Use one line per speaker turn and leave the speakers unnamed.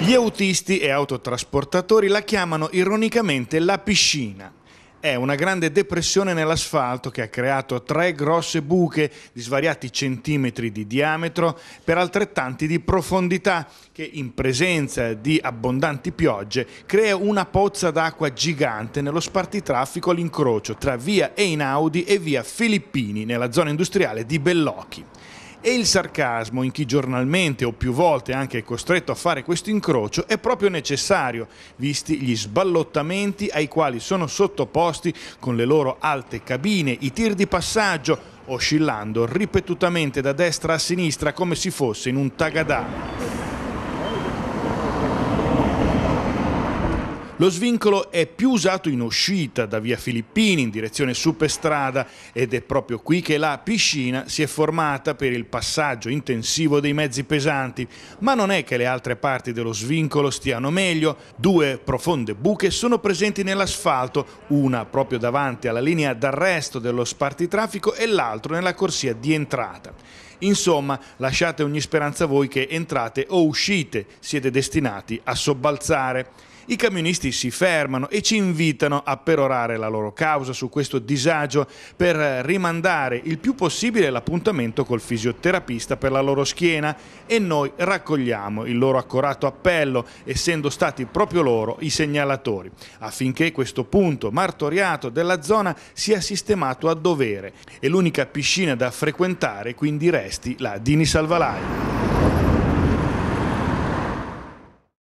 Gli autisti e autotrasportatori la chiamano ironicamente la piscina. È una grande depressione nell'asfalto che ha creato tre grosse buche di svariati centimetri di diametro per altrettanti di profondità che in presenza di abbondanti piogge crea una pozza d'acqua gigante nello spartitraffico all'incrocio tra via Einaudi e via Filippini nella zona industriale di Bellocchi. E il sarcasmo in chi giornalmente o più volte anche è costretto a fare questo incrocio è proprio necessario, visti gli sballottamenti ai quali sono sottoposti con le loro alte cabine, i tir di passaggio, oscillando ripetutamente da destra a sinistra come se fosse in un tagadà. Lo svincolo è più usato in uscita da via Filippini in direzione superstrada ed è proprio qui che la piscina si è formata per il passaggio intensivo dei mezzi pesanti, ma non è che le altre parti dello svincolo stiano meglio, due profonde buche sono presenti nell'asfalto, una proprio davanti alla linea d'arresto dello spartitraffico e l'altra nella corsia di entrata. Insomma, lasciate ogni speranza voi che entrate o uscite, siete destinati a sobbalzare i camionisti si fermano e ci invitano a perorare la loro causa su questo disagio per rimandare il più possibile l'appuntamento col fisioterapista per la loro schiena e noi raccogliamo il loro accorato appello, essendo stati proprio loro i segnalatori, affinché questo punto martoriato della zona sia sistemato a dovere e l'unica piscina da frequentare quindi resti la Dini Salvalai.